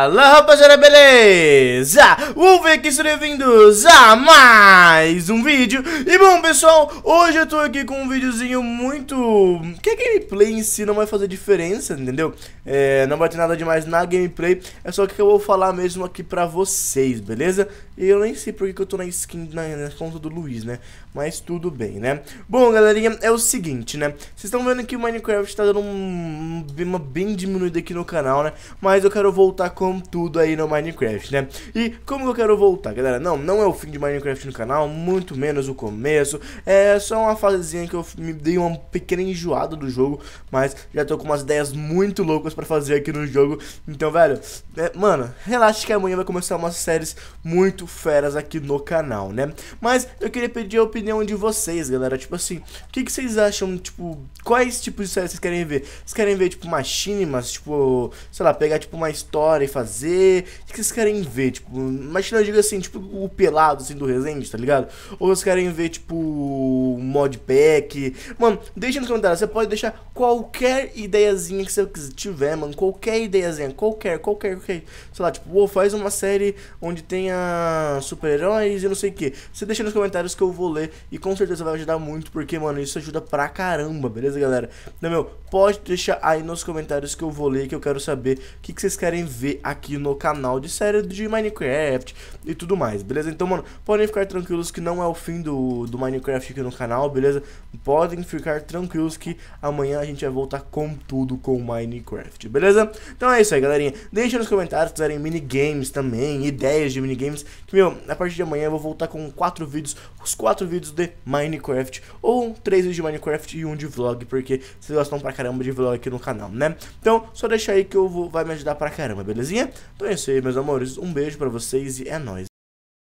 Fala rapaziada, beleza? ver aqui, sejam bem-vindos a mais um vídeo E bom pessoal, hoje eu tô aqui com um videozinho muito... Que a gameplay em si não vai fazer diferença, entendeu? É, não vai ter nada demais na gameplay É só que eu vou falar mesmo aqui pra vocês, beleza? E eu nem sei porque que eu tô na skin, na, na conta do Luiz, né? Mas tudo bem, né? Bom, galerinha, é o seguinte, né? Vocês estão vendo que o Minecraft tá dando um, uma bem diminuída aqui no canal, né? Mas eu quero voltar com tudo aí no Minecraft, né? E como que eu quero voltar, galera? Não, não é o fim de Minecraft no canal, muito menos o começo. É só uma fasezinha que eu me dei uma pequena enjoada do jogo, mas já tô com umas ideias muito loucas pra fazer aqui no jogo. Então, velho, é, mano, relaxa que amanhã vai começar umas séries muito feras aqui no canal, né? Mas eu queria pedir a opinião de vocês, galera. Tipo assim, o que, que vocês acham, tipo, quais tipos de séries vocês querem ver? Vocês querem ver, tipo, machinimas, tipo, sei lá, pegar, tipo, uma história e fazer fazer? O que vocês querem ver? Tipo, imagina eu digo assim, tipo, o pelado assim do Resende, tá ligado? Ou vocês querem ver, tipo, o modpack? Mano, deixa nos comentários, você pode deixar qualquer ideiazinha que você tiver, mano. Qualquer ideiazinha, qualquer, qualquer, qualquer. Sei lá, tipo, oh, faz uma série onde tenha super-heróis e não sei o que. Você deixa nos comentários que eu vou ler e com certeza vai ajudar muito, porque, mano, isso ajuda pra caramba, beleza, galera? Então, meu, pode deixar aí nos comentários que eu vou ler, que eu quero saber o que, que vocês querem ver aqui no canal de série de Minecraft e tudo mais, beleza? Então, mano, podem ficar tranquilos que não é o fim do, do Minecraft aqui no canal, beleza? Podem ficar tranquilos que amanhã a gente vai voltar com tudo com Minecraft, beleza? Então é isso aí, galerinha. Deixa nos comentários se quiserem minigames também, ideias de minigames, que, meu, a partir de amanhã eu vou voltar com quatro vídeos, os quatro vídeos de Minecraft, ou três vídeos de Minecraft e um de vlog, porque vocês gostam pra caramba de vlog aqui no canal, né? Então, só deixa aí que eu vou, vai me ajudar pra caramba, belezinha? Então é isso aí, meus amores. Um beijo para vocês e é nóis.